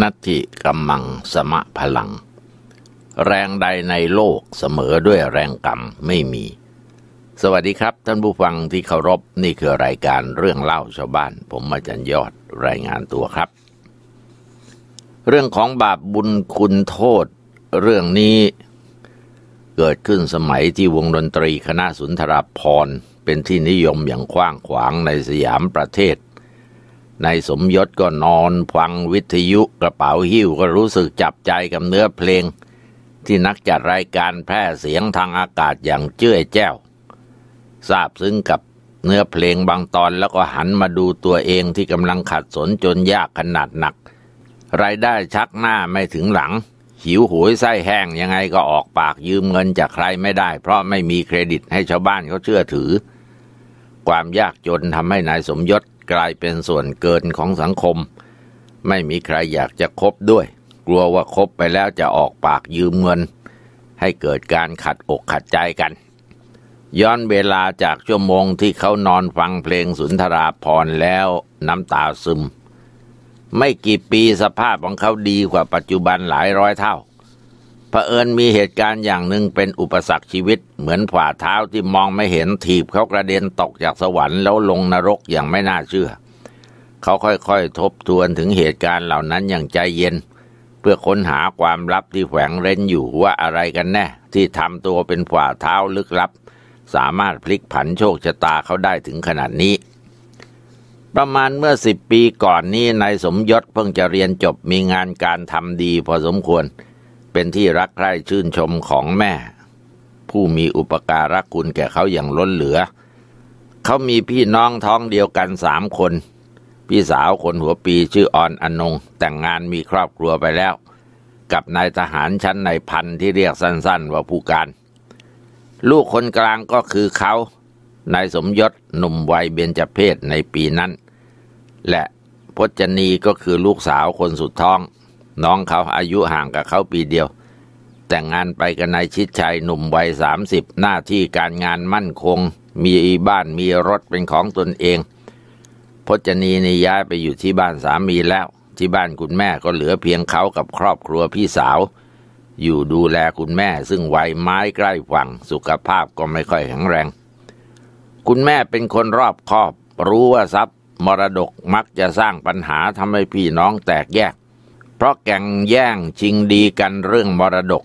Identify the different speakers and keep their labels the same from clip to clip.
Speaker 1: นัตถิกัมมังสมะพลัง แรงใดในโลกเสมอด้วยแรงกรรมไม่มี สวัสดีครับท่านผู้ฟังที่เคารพนี่คือรายการเรื่องเล่าชาวบ้าน ผมอาจารย์ยอดรายงานตัวครับ เรื่องของบาปบุญคุณโทษ เรื่องนี้เกิดขึ้นสมัยที่วงดนตรีคณะสุนทรภพรเป็นที่นิยมอย่างกว้างขวางในสยามประเทศนายสมยศก็นอนฟังวิทยุกระเป๋าหิ้วก็รู้สึกจับใจกับเนื้อเพลง ที่นักจัดรายการแพร่เสียงทางอากาศอย่างเจ้ยแจ้วทราบซึ้งกับเนื้อเพลงบางตอนแล้วก็หันมาดูตัวเองที่กำลังขัดสนจนยากขนาดหนัก รายได้ชักหน้าไม่ถึงหลังหิวโหยไส้แห้งยังไงก็ออกปากยืมเงินจากใครไม่ได้ เพราะไม่มีเครดิตให้ชาวบ้านเขาเชื่อถือ ความยากจนทำให้นายสมยศกลายเป็นส่วนเกินของสังคม ไม่มีใครอยากจะคบด้วย กลัวว่าคบไปแล้วจะออกปากยืมเงิน ให้เกิดการขัดอกขัดใจกัน ย้อนเวลาจากชั่วโมงที่เขานอนฟังเพลงสุนทราพรแล้วน้ำตาซึม ไม่กี่ปีสภาพของเขาดีกว่าปัจจุบันหลายร้อยเท่าเผอิญมีเหตุการณ์อย่างหนึ่งเป็นอุปสรรคชีวิต เหมือนฝ่าเท้าที่มองไม่เห็นถีบเขากระเด็นตกจากสวรรค์แล้วลงนรกอย่างไม่น่าเชื่อ เขาค่อยๆทบทวนถึงเหตุการณ์เหล่านั้นอย่างใจเย็น เพื่อค้นหาความลับที่แฝงเร้นอยู่ว่าอะไรกันแน่ ที่ทำตัวเป็นฝ่าเท้าลึกลับสามารถพลิกผันโชคชะตาเขาได้ถึงขนาดนี้ ประมาณเมื่อสิบปีก่อนนี้นายสมยศเพิ่งจะเรียนจบมีงานการทำดีพอสมควรเป็นที่รักใคร่ชื่นชมของแม่ ผู้มีอุปการะคุณแก่เขาอย่างล้นเหลือ เขามีพี่น้องท้องเดียวกันสามคน พี่สาวคนหัวปีชื่ออ่อนอนง แต่งงานมีครอบครัวไปแล้ว กับนายทหารชั้นในพันที่เรียกสั้นๆ ว่าผู้การ ลูกคนกลางก็คือเขานายสมยศหนุ่มวัยเบญจเพศในปีนั้น และพจนีก็คือลูกสาวคนสุดท้องน้องเขาอายุห่างกับเขาปีเดียว แต่งงานไปกับนายชิดชัยหนุ่มวัยสามสิบหน้าที่การงานมั่นคง มีบ้านมีรถเป็นของตนเอง พจนีนี่ย้ายไปอยู่ที่บ้านสามีแล้ว ที่บ้านคุณแม่ก็เหลือเพียงเขากับครอบครัวพี่สาว อยู่ดูแลคุณแม่ซึ่งวัยไม้ใกล้ฝั่งสุขภาพก็ไม่ค่อยแข็งแรง คุณแม่เป็นคนรอบคอบ รู้ว่าทรัพย์ มรดกมักจะสร้างปัญหาทำให้พี่น้องแตกแยกเพราะแก่งแย่งชิงดีกันเรื่องมรดก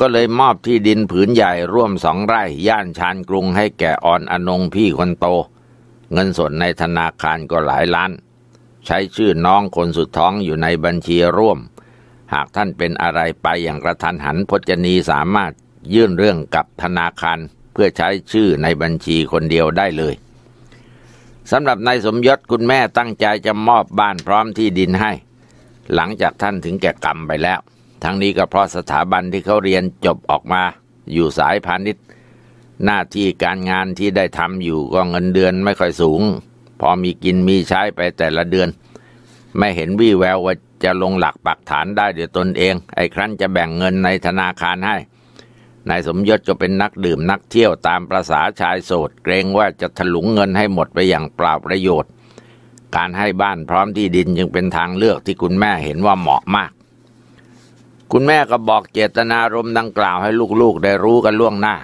Speaker 1: ก็เลยมอบที่ดินผืนใหญ่ร่วมสองไร่ย่านชานกรุงให้แก่ออนอนงพี่คนโต เงินสดในธนาคารก็หลายล้าน ใช้ชื่อน้องคนสุดท้องอยู่ในบัญชีร่วม หากท่านเป็นอะไรไปอย่างกระทันหันพจนีสามารถยื่นเรื่องกับธนาคารเพื่อใช้ชื่อในบัญชีคนเดียวได้เลย สำหรับนายสมยศคุณแม่ตั้งใจจะมอบบ้านพร้อมที่ดินให้หลังจากท่านถึงแก่กรรมไปแล้ว ทั้งนี้ก็เพราะสถาบันที่เขาเรียนจบออกมา อยู่สายพาณิชย์ หน้าที่การงานที่ได้ทำอยู่ก็เงินเดือนไม่ค่อยสูง พอมีกินมีใช้ไปแต่ละเดือน ไม่เห็นวี่แววว่าจะลงหลักปักฐานได้เดี๋ยวตนเอง ไอ้ครั้นจะแบ่งเงินในธนาคารให้นายสมยศก็เป็นนักดื่มนักเที่ยวตามประษาชายโสดเกรงว่าจะถลุงเงินให้หมดไปอย่างเปล่าประโยชน์การให้บ้านพร้อมที่ดินจึงเป็นทางเลือกที่คุณแม่เห็นว่าเหมาะมาก คุณแม่ก็บอกเจตนารมณ์ดังกล่าวให้ลูกๆ ได้รู้กันล่วงหน้า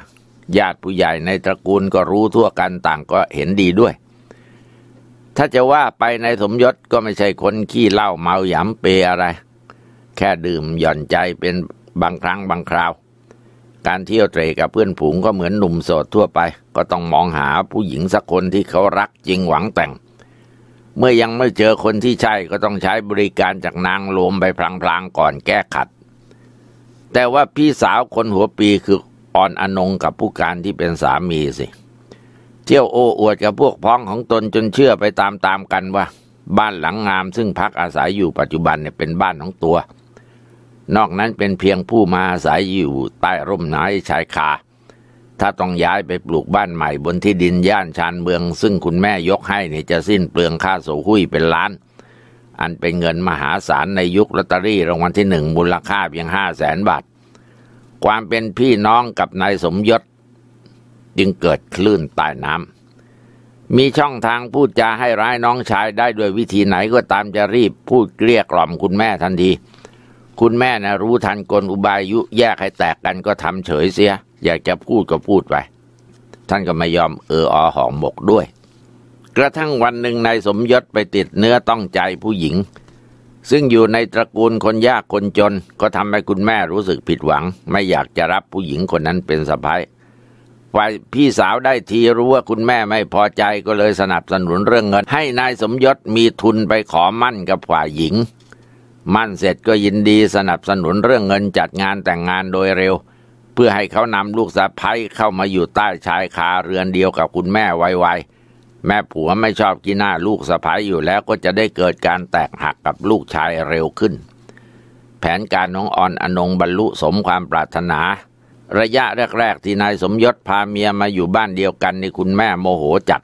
Speaker 1: ญาติผู้ใหญ่ในตระกูลก็รู้ทั่วกันต่างก็เห็นดีด้วย ถ้าจะว่าไปในสมยศก็ไม่ใช่คนขี้เหล้าเมาหยำเปอะไร แค่ดื่มหย่อนใจเป็นบางครั้งบางคราว การเที่ยวเตรกับเพื่อนผูงก็เหมือนหนุ่มโสดทั่วไป ก็ต้องมองหาผู้หญิงสักคนที่เขารักจริงหวังแต่งเมื่อยังไม่เจอคนที่ใช่ก็ต้องใช้บริการจากนางลมไปพลางๆก่อนแก้ขัด แต่ว่าพี่สาวคนหัวปีคืออ่อนอนงกับผู้การที่เป็นสามีสิ เที่ยวโอ้อวดกับพวกพ้องของตนจนเชื่อไปตามๆกันว่า บ้านหลังงามซึ่งพักอาศัยอยู่ปัจจุบันเนี่ยเป็นบ้านของตัว นอกนั้นเป็นเพียงผู้มาอาศัยอยู่ใต้ร่มไม้ชายคาถ้าต้องย้ายไปปลูกบ้านใหม่บนที่ดินย่านชานเมือง ซึ่งคุณแม่ยกให้เนี่ยจะสิ้นเปลืองค่าโสหุ้ยเป็นล้าน อันเป็นเงินมหาศาลในยุคลอตเตอรี่รางวัลที่หนึ่งมูลค่าเพียงห้าแสนบาทความเป็นพี่น้องกับนายสมยศ จึงเกิดคลื่นใต้น้ำมีช่องทางพูดจาให้ร้ายน้องชายได้ด้วยวิธีไหนก็ตามจะรีบพูดเกลี้ยกล่อมคุณแม่ทันที คุณแม่นะรู้ทันกลอุบายยุแยกให้แตกกันก็ทำเฉยเสียอยากจะพูดก็พูดไปท่านก็ไม่ยอมเอออหองหมกด้วย กระทั่งวันหนึ่งนายสมยศไปติดเนื้อต้องใจผู้หญิง ซึ่งอยู่ในตระกูลคนยากคนจน ก็ทำให้คุณแม่รู้สึกผิดหวัง ไม่อยากจะรับผู้หญิงคนนั้นเป็นสะพ้ายฝ่ายพี่สาวได้ทีรู้ว่าคุณแม่ไม่พอใจก็เลยสนับสนุนเรื่องเงินให้นายสมยศมีทุนไปขอมั่นกับฝ่ายหญิงมั่นเสร็จก็ยินดีสนับสนุนเรื่องเงินจัดงานแต่งงานโดยเร็วพื่อให้เขานำลูกสะพ้ายเข้ามาอยู่ใต้ชายคาเรือนเดียวกับคุณแม่ไวๆแม่ผัวไม่ชอบกินหน้าลูกสะพ้ายอยู่แล้วก็จะได้เกิดการแตกหักกับลูกชายเร็วขึ้น แผนการน้องอ่อนอนงบรรลุสมความปรารถนา ระยะแรก ๆ ที่นายสมยศพาเมียมาอยู่บ้านเดียวกันในคุณแม่โมโหจัด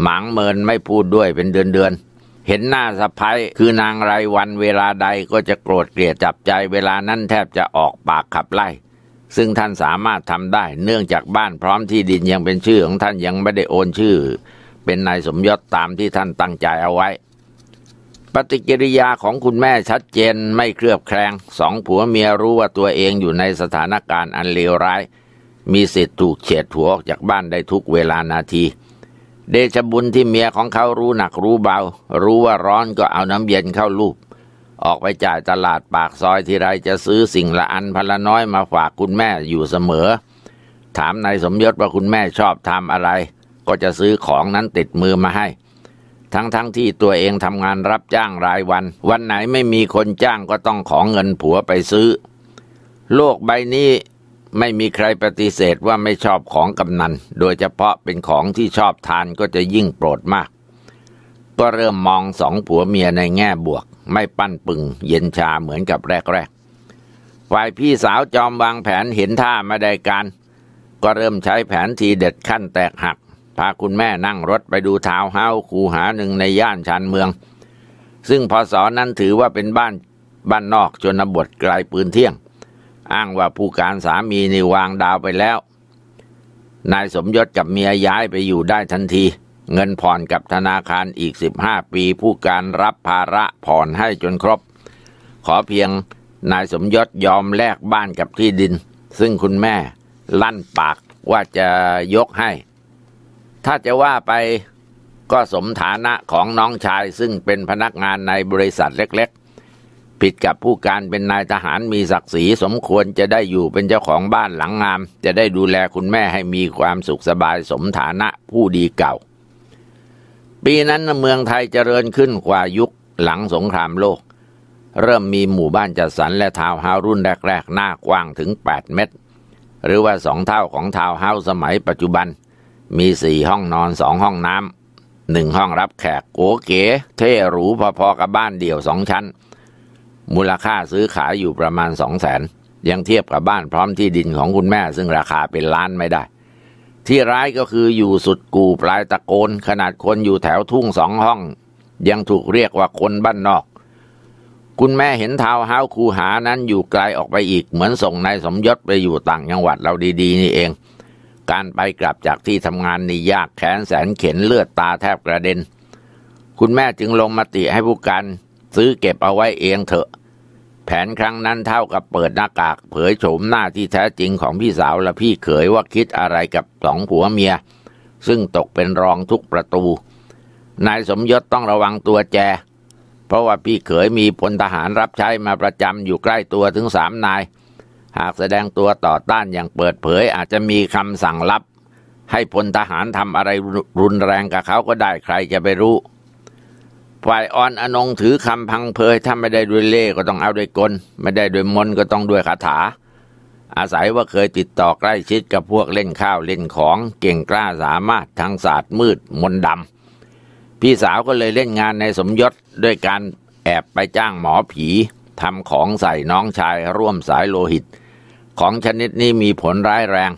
Speaker 1: หมางเมินไม่พูดด้วยเป็นเดือนๆเห็นหน้าสะพ้ายคือนางไรวันเวลาใดก็จะโกรธเกลียดจับใจเวลานั้นแทบจะออกปากขับไล่ซึ่งท่านสามารถทำได้เนื่องจากบ้านพร้อมที่ดินยังเป็นชื่อของท่านยังไม่ได้โอนชื่อ เป็นนายสมยศตามที่ท่านตั้งใจเอาไว้ ปฏิกิริยาของคุณแม่ชัดเจนไม่เครือบแคลงสองผัวเมียรู้ว่าตัวเองอยู่ในสถานการณ์อันเลวร้าย มีสิทธิ์ถูกเฉดหัวออกจากบ้านได้ทุกเวลานาที เดชบุญที่เมียของเขารู้หนักรู้เบา รู้ว่าร้อนก็เอาน้ำเย็นเข้าลูกออกไปจ่ายตลาดปากซอยทีไรจะซื้อสิ่งละอันพันละน้อยมาฝากคุณแม่อยู่เสมอ ถามนายสมยศว่าคุณแม่ชอบทำอะไร ก็จะซื้อของนั้นติดมือมาให้ ทั้งๆทที่ตัวเองทำงานรับจ้างรายวัน วันไหนไม่มีคนจ้างก็ต้องของเงินผัวไปซื้อ โลกใบนี้ไม่มีใครปฏิเสธว่าไม่ชอบของกำนัน โดยเฉพาะเป็นของที่ชอบทานก็จะยิ่งโปรดมากก็เริ่มมองสองผัวเมียในแง่บวก ไม่ปั้นปึง เย็นชาเหมือนกับแรกๆฝ่ายพี่สาวจอมวางแผนเห็นท่าไม่ได้การก็เริ่มใช้แผนทีเด็ดขั้นแตกหัก พาคุณแม่นั่งรถไปดูทาวเฮาคูหาหนึ่งในย่านชานเมือง ซึ่งพศนั้นถือว่าเป็นบ้านบ้านนอกจนบทไกลปืนเที่ยง อ้างว่าผู้การสามีในวางดาวไปแล้ว นายสมยศกับเมียย้ายไปอยู่ได้ทันทีเงินผ่อนกับธนาคารอีก 15 ปี ผู้การรับภาระผ่อนให้จนครบ ขอเพียงนายสมยศยอมแลกบ้านกับที่ดิน ซึ่งคุณแม่ลั่นปากว่าจะยกให้ ถ้าจะว่าไปก็สมฐานะของน้องชาย ซึ่งเป็นพนักงานในบริษัทเล็กๆ ผิดกับผู้การเป็นนายทหารมีศักดิ์ศรีสมควรจะได้อยู่เป็นเจ้าของบ้านหลังงาม จะได้ดูแลคุณแม่ให้มีความสุขสบายสมฐานะผู้ดีเก่าปีนั้นเมืองไทยเจริญขึ้นกว่ายุคหลังสงครามโลก เริ่มมีหมู่บ้านจัดสรรและทาวน์เฮาส์รุ่นแรก ๆ หน้ากว้างถึง 8 เมตร หรือว่าสองเท่าของทาวน์เฮาส์สมัยปัจจุบัน มีสี่ห้องนอนสองห้องน้ำหนึ่งห้องรับแขก โอเก๋เท่หรูพอๆกับบ้านเดี่ยวสองชั้น มูลค่าซื้อขายอยู่ประมาณสองแสนยังเทียบกับบ้านพร้อมที่ดินของคุณแม่ซึ่งราคาเป็นล้านไม่ได้ที่ร้ายก็คืออยู่สุดกู่ปลายตะโกนขนาดคนอยู่แถวทุ่งสองห้อง ยังถูกเรียกว่าคนบ้านนอก คุณแม่เห็นทาวเฮาคูหานั้นอยู่ไกลออกไปอีกเหมือนส่งนายสมยศไปอยู่ต่างจังหวัดเราดีๆ นี่เอง การไปกลับจากที่ทำงานนี่ยากแขนแสนเข็นเลือดตาแทบกระเด็น คุณแม่จึงลงมติให้ผู้การซื้อเก็บเอาไว้เองเถอะแผนครั้งนั้นเท่ากับเปิดหน้ากาก เผยโฉมหน้าที่แท้จริงของพี่สาวและพี่เขยว่าคิดอะไรกับสองผัวเมีย ซึ่งตกเป็นรองทุกประตู นายสมยศต้องระวังตัวแจ เพราะว่าพี่เขยมีพลทหารรับใช้มาประจำอยู่ใกล้ตัวถึงสามนาย หากแสดงตัวต่อต้านอย่างเปิดเผยอาจจะมีคำสั่งลับ ให้พลทหารทำอะไรรุนแรงกับเขาก็ได้ใครจะไปรู้ฝ่ายอ่อนอนงถือคำพังเพยถ้าไม่ได้ด้วยเล่ก็ต้องเอาด้วยกลไม่ได้ด้วยมนก็ต้องด้วยคาถา อาศัยว่าเคยติดต่อใกล้ชิดกับพวกเล่นข้าวเล่นของเก่งกล้าสามารถทางศาสตร์มืดมนดำ พี่สาวก็เลยเล่นงานในสมยศด้วยการแอบไปจ้างหมอผี ทำของใส่น้องชายร่วมสายโลหิต ของชนิดนี้มีผลร้ายแรง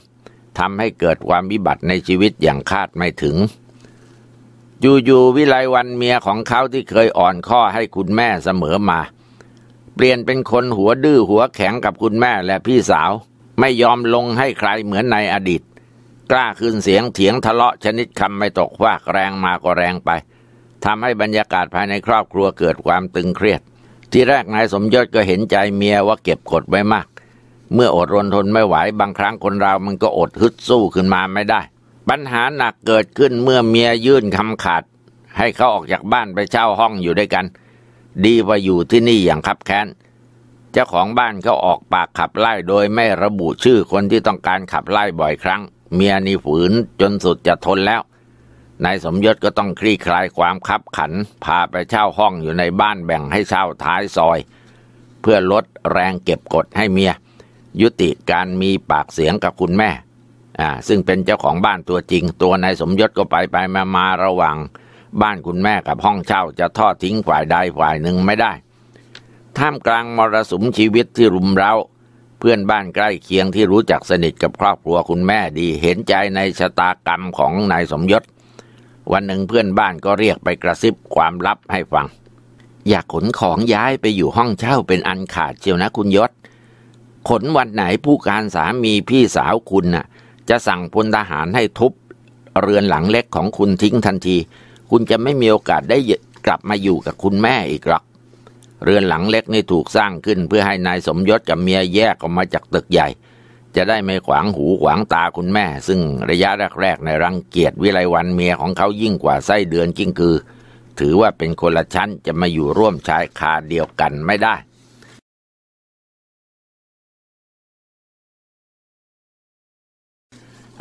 Speaker 1: ทำให้เกิดความวิบัติในชีวิตอย่างคาดไม่ถึงอยู่ๆวิไลวันเมียของเขาที่เคยอ่อนข้อให้คุณแม่เสมอมา เปลี่ยนเป็นคนหัวดื้อหัวแข็งกับคุณแม่และพี่สาว ไม่ยอมลงให้ใครเหมือนในอดีต กล้าขึ้นเสียงเถียงทะเลาะชนิดคำไม่ตกว่าแรงมาก็แรงไปทำให้บรรยากาศภายในครอบครัวเกิดความตึงเครียด ที่แรกนายสมยศก็เห็นใจเมียว่าเก็บกดไว้มาก เมื่ออดรนทนไม่ไหวบางครั้งคนเรา มันก็อดฮึดสู้ขึ้นมาไม่ได้ปัญหาหนักเกิดขึ้นเมื่อเมียยื่นคำขาดให้เขาออกจากบ้านไปเช่าห้องอยู่ด้วยกัน ดีกว่าอยู่ที่นี่อย่างคับแค้น เจ้าของบ้านก็ออกปากขับไล่โดยไม่ระบุชื่อคนที่ต้องการขับไล่บ่อยครั้ง เมียนี่ฝืนจนสุดจะทนแล้วนายสมยศก็ต้องคลี่คลายความคับขันพาไปเช่าห้องอยู่ในบ้านแบ่งให้เช่าท้ายซอย เพื่อลดแรงเก็บกดให้เมีย ยุติการมีปากเสียงกับคุณแม่อ่า ซึ่งเป็นเจ้าของบ้านตัวจริง ตัวนายสมยศก็ไปไปมามาระหว่างบ้านคุณแม่กับห้องเช่าจะทอดทิ้งฝ่ายใดฝ่ายหนึ่งไม่ได้ ท่ามกลางมรสุมชีวิตที่รุมเร้า เพื่อนบ้านใกล้เคียงที่รู้จักสนิทกับครอบครัวคุณแม่ดีเห็นใจในชะตากรรมของนายสมยศ วันหนึ่งเพื่อนบ้านก็เรียกไปกระซิบความลับให้ฟัง อยากขนของย้ายไปอยู่ห้องเช่าเป็นอันขาดเชียวนะคุณยศ ขนวันไหนผู้การสามีพี่สาวคุณนะ่ะจะสั่งพลทหารให้ทุบ เรือนหลังเล็กของคุณทิ้งทันที คุณจะไม่มีโอกาสได้กลับมาอยู่กับคุณแม่อีกหรอก เรือนหลังเล็กนี่ถูกสร้างขึ้นเพื่อให้นายสมยศกับเมียแยกออกมาจากตึกใหญ่ จะได้ไม่ขวางหูขวางตาคุณแม่ ซึ่งระยะแรก ๆ ในรังเกียจวิไลวันเมียของเขายิ่งกว่าไส้เดือนจริงคือ ถือว่าเป็นคนละชั้นจะมาอยู่ร่วมชายคาเดียวกันไม่ได้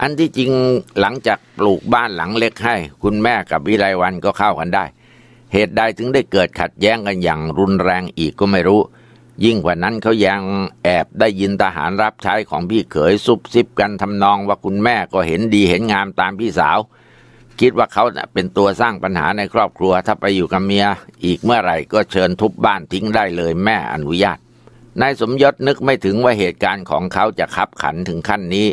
Speaker 1: อันที่จริงหลังจากปลูกบ้านหลังเล็กให้คุณแม่กับวิไลวันก็เข้ากันได้ เหตุใดถึงได้เกิดขัดแย้งกันอย่างรุนแรงอีกก็ไม่รู้ ยิ่งกว่านั้นเขายังแอบได้ยินทหารรับใช้ของพี่เขยซุบซิบกันทำนองว่าคุณแม่ก็เห็นดีเห็นงามตามพี่สาว คิดว่าเขาเป็นตัวสร้างปัญหาในครอบครัว ถ้าไปอยู่กับเมีย อีกเมื่อไหร่ก็เชิญทุบบ้านทิ้งได้เลยแม่อนุญาต นายสมยศนึกไม่ถึงว่าเหตุการณ์ของเขาจะขับขันถึงขั้นนี้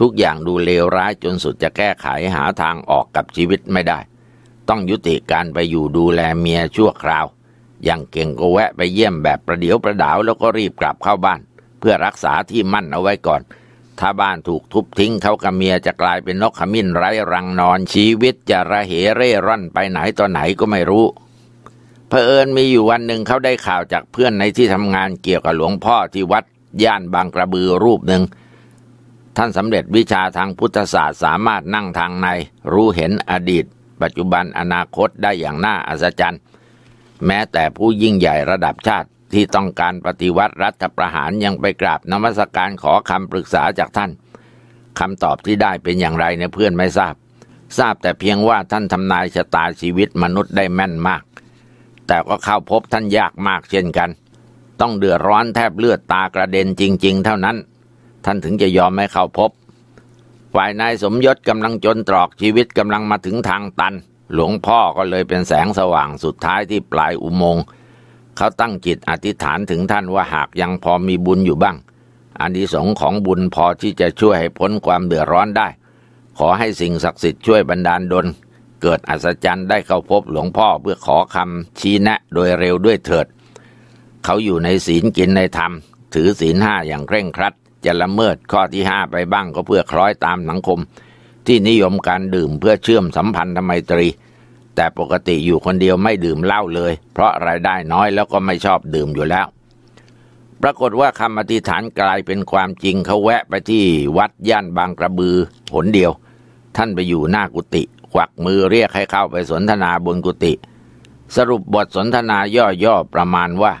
Speaker 1: ทุกอย่างดูเลวร้ายจนสุดจะแก้ไขหาทางออกกับชีวิตไม่ได้ ต้องยุติการไปอยู่ดูแลเมียชั่วคราว อย่างเก่งก็แวะไปเยี่ยมแบบประเดียวประดาวแล้วก็รีบกลับเข้าบ้าน เพื่อรักษาที่มั่นเอาไว้ก่อน ถ้าบ้านถูกทุบทิ้งเขากับเมียจะกลายเป็นนกขมิ้นไร้รังนอนชีวิตจะระเหเร่ร่อนไปไหนต่อไหนก็ไม่รู้เผอิญมีอยู่วันหนึ่งเขาได้ข่าวจากเพื่อนในที่ทำงานเกี่ยวกับหลวงพ่อที่วัดย่านบางกระบือรูปหนึ่งท่านสำเร็จวิชาทางพุทธศาสตร์สามารถนั่งทางในรู้เห็นอดีตปัจจุบันอนาคตได้อย่างน่าอัศจรรย์ แม้แต่ผู้ยิ่งใหญ่ระดับชาติที่ต้องการปฏิวัติรัฐประหารยังไปกราบนมัสการขอคำปรึกษาจากท่านคำตอบที่ได้เป็นอย่างไรเนี่ยเพื่อนไม่ทราบ ทราบแต่เพียงว่าท่านทำนายชะตาชีวิตมนุษย์ได้แม่นมาก แต่ก็เข้าพบท่านยากมากเช่นกัน ต้องเดือดร้อนแทบเลือดตากระเด็นจริง ๆ เท่านั้นท่านถึงจะยอมให้เข้าพบฝ่ายนายสมยศกำลังจนตรอกชีวิตกำลังมาถึงทางตัน หลวงพ่อก็เลยเป็นแสงสว่างสุดท้ายที่ปลายอุโมงค์เขาตั้งจิตอธิษฐานถึงท่านว่าหากยังพอมีบุญอยู่บ้าง อันดีสงของบุญพอที่จะช่วยให้พ้นความเดือดร้อนได้ ขอให้สิ่งศักดิ์สิทธิ์ช่วยบรรดาลดลเกิดอัศจรรย์ได้เข้าพบหลวงพ่อเพื่อขอคำชี้แนะโดยเร็วด้วยเถิด เขาอยู่ในศีลกินในธรรม ถือศีลห้าอย่างเคร่งครัดจะละเมิดข้อที่ห้าไปบ้างก็เพื่อคล้อยตามสังคม ที่นิยมการดื่มเพื่อเชื่อมสัมพันธไมตรี แต่ปกติอยู่คนเดียวไม่ดื่มเหล้าเลย เพราะรายได้น้อยแล้วก็ไม่ชอบดื่มอยู่แล้ว ปรากฏว่าคำอธิษฐานกลายเป็นความจริงเขาแวะไปที่วัดย่านบางกระบือหนเดียว ท่านไปอยู่หน้ากุฏิขวักมือเรียกให้เข้าไปสนทนาบนกุฏิสรุปบทสนทนาย่อๆประมาณว่า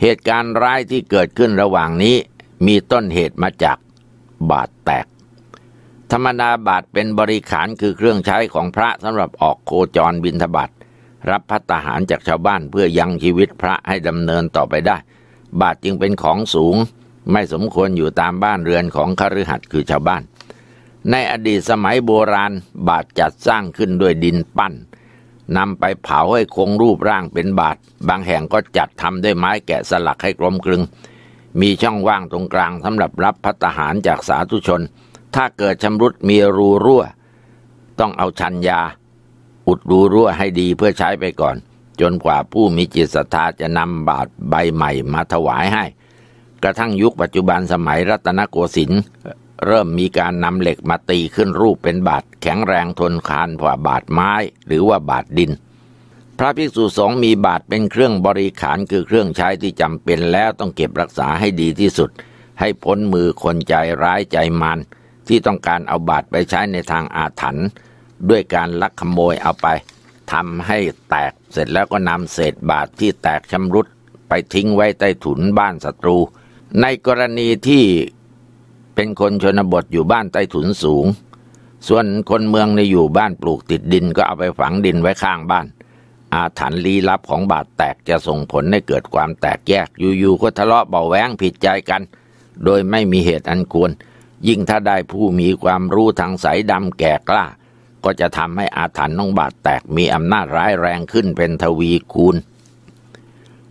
Speaker 1: เหตุการณ์ร้ายที่เกิดขึ้นระหว่างนี้มีต้นเหตุมาจากบาทแตก ธรรมดาบาทเป็นบริขารคือเครื่องใช้ของพระสำหรับออกโคจรบินธบัตรับพัตหารจากชาวบ้านเพื่อยังชีวิตพระให้ดำเนินต่อไปได้ บาทจึงเป็นของสูงไม่สมควรอยู่ตามบ้านเรือนของคฤหัสถ์คือชาวบ้าน ในอดีตสมัยโบราณบาทจัดสร้างขึ้นด้วยดินปั้นนำไปเผาให้คงรูปร่างเป็นบาทบางแห่งก็จัดทำด้วยไม้แกะสลักให้กลมกลึงมีช่องว่างตรงกลางสำหรับรับพัตหารจากสาธุชน ถ้าเกิดชำรุดมีรูรั่ว ต้องเอาชันยาอุดรูรั่วให้ดีเพื่อใช้ไปก่อน จนกว่าผู้มีจิตศรัทธาจะนำบาทใบใหม่มาถวายให้ กระทั่งยุคปัจจุบันสมัยรัตนโกสินทร์เริ่มมีการนำเหล็กมาตีขึ้นรูปเป็นบาทแข็งแรงทนคานกว่าบาทไม้หรือว่าบาทดินพระภิกษุสงฆ์มีบาทเป็นเครื่องบริขารคือเครื่องใช้ที่จำเป็นแล้วต้องเก็บรักษาให้ดีที่สุด ให้พ้นมือคนใจร้ายใจมันที่ต้องการเอาบาทไปใช้ในทางอาถรรพ์ด้วยการลักขโมยเอาไปทำให้แตกเสร็จแล้วก็นำเศษบาทที่แตกชำรุดไปทิ้งไว้ใต้ถุนบ้านศัตรู ในกรณีที่เป็นคนชนบทอยู่บ้านใต้ถุนสูง ส่วนคนเมืองในอยู่บ้านปลูกติดดิน ก็เอาไปฝังดินไว้ข้างบ้านอาถรรพ์ลี้ลับของบาดแตกจะส่งผลให้เกิดความแตกแยก อยู่ๆก็ทะเลาะเบาแวงผิดใจกันโดยไม่มีเหตุอันควร ยิ่งถ้าได้ผู้มีความรู้ทางสายดำแก่กล้า ก็จะทำให้อาถรรพ์น้องบาดแตกมีอำนาจร้ายแรงขึ้นเป็นทวีคูณ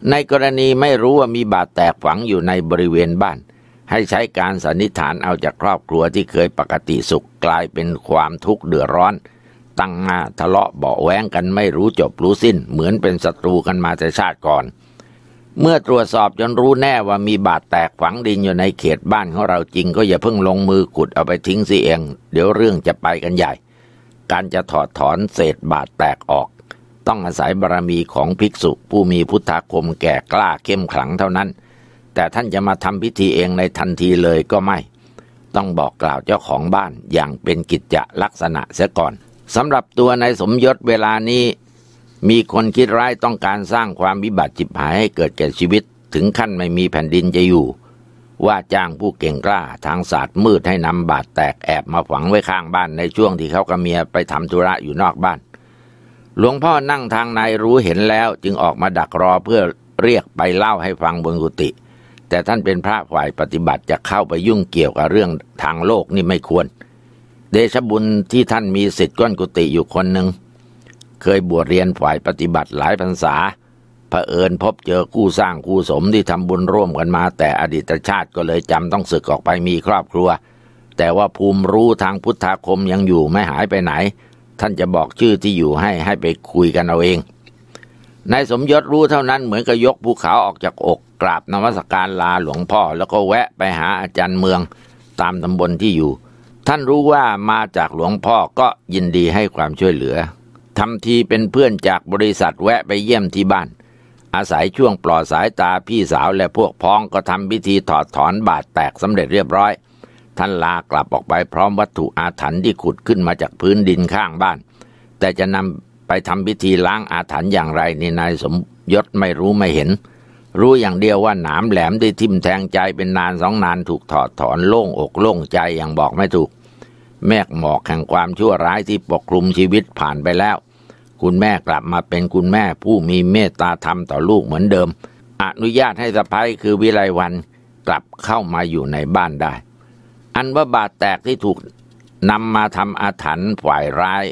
Speaker 1: ในกรณีไม่รู้ว่ามีบาดแตกฝังอยู่ในบริเวณบ้าน ให้ใช้การสันนิษฐานเอาจากครอบครัวที่เคยปกติสุขกลายเป็นความทุกข์เดือดร้อนตั้งหน้าทะเลาะเบาแหวงกันไม่รู้จบรู้สิ้น เหมือนเป็นศัตรูกันมาแต่ชาติก่อน เมื่อตรวจสอบจนรู้แน่ว่ามีบาดแตกฝังดินอยู่ในเขตบ้านของเราจริงก็อย่าเพิ่งลงมือขุดเอาไปทิ้งสิเอง เดี๋ยวเรื่องจะไปกันใหญ่ การจะถอดถอนเศษบาดแตกออก ต้องอาศัยบารมีของภิกษุผู้มีพุทธาคมแก่กล้าเข้มขลังเท่านั้น แต่ท่านจะมาทำพิธีเองในทันทีเลยก็ไม่ ต้องบอกกล่าวเจ้าของบ้านอย่างเป็นกิจจะลักษณะเสียก่อนสำหรับตัวนายสมยศเวลานี้มีคนคิดร้ายต้องการสร้างความวิบัติจิบหายให้เกิดแก่ชีวิต ถึงขั้นไม่มีแผ่นดินจะอยู่ ว่าจ้างผู้เก่งกล้าทางศาสตร์มืดให้นำบาดแตกแอบมาฝังไว้ข้างบ้านในช่วงที่เขากับเมียไปทำธุระอยู่นอกบ้าน หลวงพ่อนั่งทางในรู้เห็นแล้ว จึงออกมาดักรอเพื่อเรียกไปเล่าให้ฟังบนกุฏิแต่ท่านเป็นพระฝ่ายปฏิบัติจะเข้าไปยุ่งเกี่ยวกับเรื่องทางโลกนี่ไม่ควรเดชบุญที่ท่านมีสิทธิ์ก้อนกุฏิอยู่คนหนึ่งเคยบวชเรียนฝ่ายปฏิบัติหลายพรรษา เผอิญพบเจอคู่สร้างคู่สมที่ทำบุญร่วมกันมา แต่อดีตชาติก็เลยจำต้องสึกออกไปมีครอบครัว แต่ว่าภูมิรู้ทางพุทธาคมยังอยู่ไม่หายไปไหน ท่านจะบอกชื่อที่อยู่ให้ให้ไปคุยกันเอาเองนายสมยศรู้เท่านั้นเหมือนกับยกภูเขาออกจากอกกราบนวัสการลาหลวงพ่อแล้วก็แวะไปหาอาจารย์เมืองตามตำบลที่อยู่ท่านรู้ว่ามาจากหลวงพ่อก็ยินดีให้ความช่วยเหลือทำทีเป็นเพื่อนจากบริษัทแวะไปเยี่ยมที่บ้าน อาศัยช่วงปลอดสายตาพี่สาวและพวกพ้องก็ทำพิธีถอดถอนบาดแตกสำเร็จเรียบร้อย ท่านลากลับออกไปพร้อมวัตถุอาถรรพ์ที่ขุดขึ้นมาจากพื้นดินข้างบ้าน แต่จะนำไปทำพิธีล้างอาถรรพ์อย่างไรนี่นายสมยศไม่รู้ไม่เห็นรู้อย่างเดียวว่าหนามแหลมที่ทิ่มแทงใจเป็นนานสองนานถูกถอดถอนโล่งอกโล่งใจอย่างบอกไม่ถูก แมกหมอกแห่งความชั่วร้ายที่ปกคลุมชีวิตผ่านไปแล้ว คุณแม่กลับมาเป็นคุณแม่ผู้มีเมตตาธรรมต่อลูกเหมือนเดิม อนุญาตให้สะพ้ายคือวิไลวันกลับเข้ามาอยู่ในบ้านได้ อันว่าบาดแตกที่ถูกนำมาทำอาถรรพ์ฝ่ายร้าย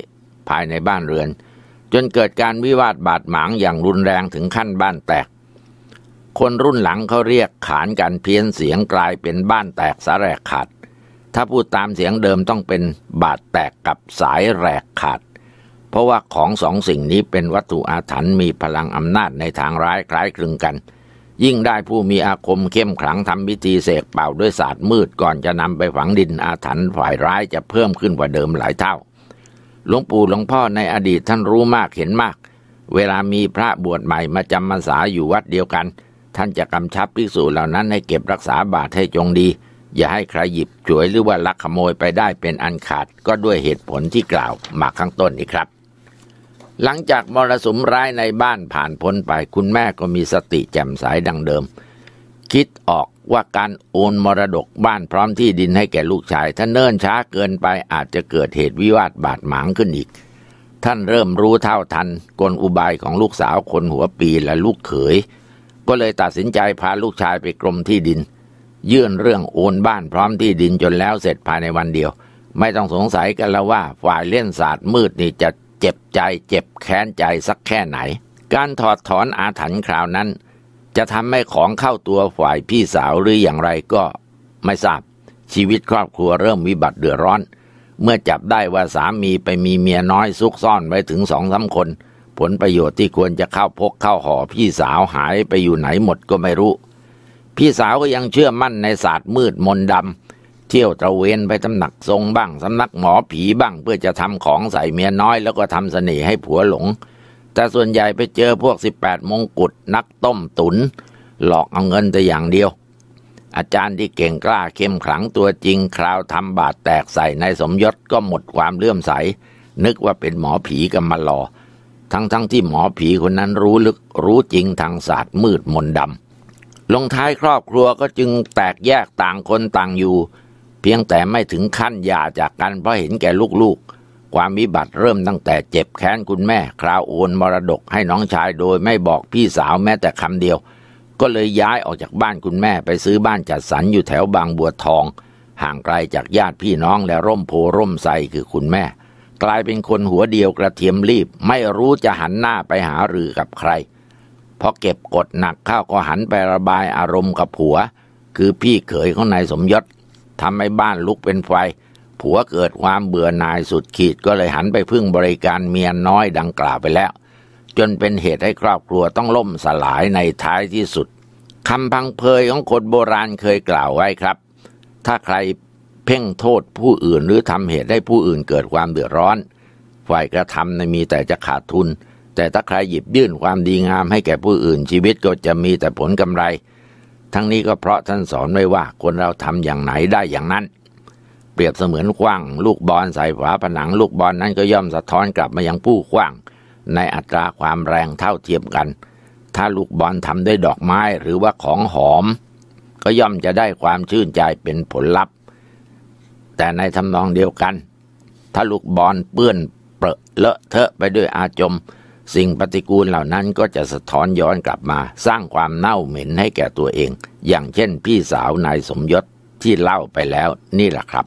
Speaker 1: ภายในบ้านเรือน จนเกิดการวิวาทบาดหมางอย่างรุนแรงถึงขั้นบ้านแตกคนรุ่นหลังเขาเรียกขานกันเพี้ยนเสียงกลายเป็นบ้านแตกสาแรกขาด ถ้าพูดตามเสียงเดิมต้องเป็นบาดแตกกับสายแหลกขาด เพราะว่าของสองสิ่งนี้เป็นวัตถุอาถรรพ์มีพลังอำนาจในทางร้ายคล้ายคลึงกัน ยิ่งได้ผู้มีอาคมเข้มขลังทำพิธีเสกเป่าด้วยศาสตร์มืดก่อนจะนำไปฝังดินอาถรรพ์ฝ่ายร้ายจะเพิ่มขึ้นกว่าเดิมหลายเท่า หลวงปู่หลวงพ่อในอดีตท่านรู้มากเห็นมาก เวลามีพระบวชใหม่มาจำพรรษาอยู่วัดเดียวกันท่านจะกำชับภิกษุเหล่านั้นให้เก็บรักษาบาตรให้จงดี อย่าให้ใครหยิบฉวยหรือว่าลักขโมยไปได้เป็นอันขาดก็ด้วยเหตุผลที่กล่าวมาข้างต้นนี้ครับ หลังจากมรสุมร้ายในบ้านผ่านพ้นไปคุณแม่ก็มีสติแจ่มใสดังเดิม คิดออกว่าการโอนมรดกบ้านพร้อมที่ดินให้แก่ลูกชาย ถ้าเนิ่นช้าเกินไปอาจจะเกิดเหตุวิวาทบาดหมางขึ้นอีก ท่านเริ่มรู้เท่าทันกลอุบายของลูกสาวคนหัวปีและลูกเขยก็เลยตัดสินใจพาลูกชายไปกรมที่ดิน ยื่นเรื่องโอนบ้านพร้อมที่ดินจนแล้วเสร็จภายในวันเดียว ไม่ต้องสงสัยกันแล้วว่าฝ่ายเล่นศาสตร์มืดนี่จะเจ็บใจเจ็บแค้นใจสักแค่ไหน การถอดถอนอาถรรพ์คราวนั้นจะทำให้ของเข้าตัวฝ่ายพี่สาวหรืออย่างไรก็ไม่ทราบ ชีวิตครอบครัวเริ่มวิบัติเดือดร้อน เมื่อจับได้ว่าสามีไปมีเมียน้อยซุกซ่อนไว้ถึงสองสาคนผลประโยชน์ที่ควรจะเข้าพกเข้าห่อพี่สาวหายไปอยู่ไหนหมดก็ไม่รู้ พี่สาวก็ยังเชื่อมั่นในศาสตร์มืดมนดำเที่ยวตระเวนไปตำหนักทรงบ้างสำนักหมอผีบ้าง เพื่อจะทำของใส่เมียน้อยแล้วก็ทำเสน่ห์ให้ผัวหลง แต่ส่วนใหญ่ไปเจอพวกสิบแปดมงกุฎนักต้มตุน หลอกเอาเงินแต่อย่างเดียว อาจารย์ที่เก่งกล้าเข้มขลังตัวจริงคราวทำบาดแตกใส่ในสมยศก็หมดความเลื่อมใส นึกว่าเป็นหมอผีกันมาหลอทั้งๆทที่หมอผีคนนั้นรู้ลึก รู้จริงทางศาสตร์มืดมนดำ ลงท้ายครอบครัวก็จึงแตกแยกต่างคนต่างอยู่ เพียงแต่ไม่ถึงขั้นหย่าจากกันเพราะเห็นแก่ลูกๆความวิบัติเริ่มตั้งแต่เจ็บแค้นคุณแม่ คราวโอนมรดกให้น้องชายโดยไม่บอกพี่สาวแม้แต่คำเดียวก็เลยย้ายออกจากบ้านคุณแม่ไปซื้อบ้านจัดสรรอยู่แถวบางบัวทอง ห่างไกลจากญาติพี่น้องและร่มโพร่มใสคือคุณแม่กลายเป็นคนหัวเดียวกระเทียมรีบไม่รู้จะหันหน้าไปหาหรือกับใคร พอเก็บกดหนักเข้าก็หันไประบายอารมณ์กับผัว คือพี่เขยของนายสมยศทำให้บ้านลุกเป็นไฟ ผัวเกิดความเบื่อนายสุดขีดก็เลยหันไปพึ่งบริการเมียน้อยดังกล่าวไปแล้ว จนเป็นเหตุให้ครอบครัวต้องล่มสลายในท้ายที่สุดคำพังเพยของคนโบราณเคยกล่าวไว้ครับ ถ้าใครพ่งโทษผู้อื่นหรือทำเหตุให้ผู้อื่นเกิดความเดือดร้อน ฝ่ายกระทำนมีแต่จะขาดทุน แต่ถ้าใครหยิบยื่นความดีงามให้แก่ผู้อื่นชีวิตก็จะมีแต่ผลกำไร ทั้งนี้ก็เพราะท่านสอนไว้ว่าคนเราทำอย่างไหนได้อย่างนั้น เปรียบเสมือนกว้าง ลูกบอลใส่ฝาผนังลูกบอลนั้นก็ย่อมสะท้อนกลับมายังผู้กว้าง ในอัตราความแรงเท่าเทียมกัน ถ้าลูกบอลทำด้วยดอกไม้หรือว่าของหอม ก็ย่อมจะได้ความชื่นใจเป็นผลลัพธ์แต่ในทำนองเดียวกัน ถ้าลูกบอลเปื้อนเปรอะเละเทอะไปด้วยอาจม สิ่งปฏิกูลเหล่านั้นก็จะสะท้อนย้อนกลับมา สร้างความเน่าเหม็นให้แก่ตัวเอง อย่างเช่นพี่สาวนายสมยศที่เล่าไปแล้วนี่แหละครับ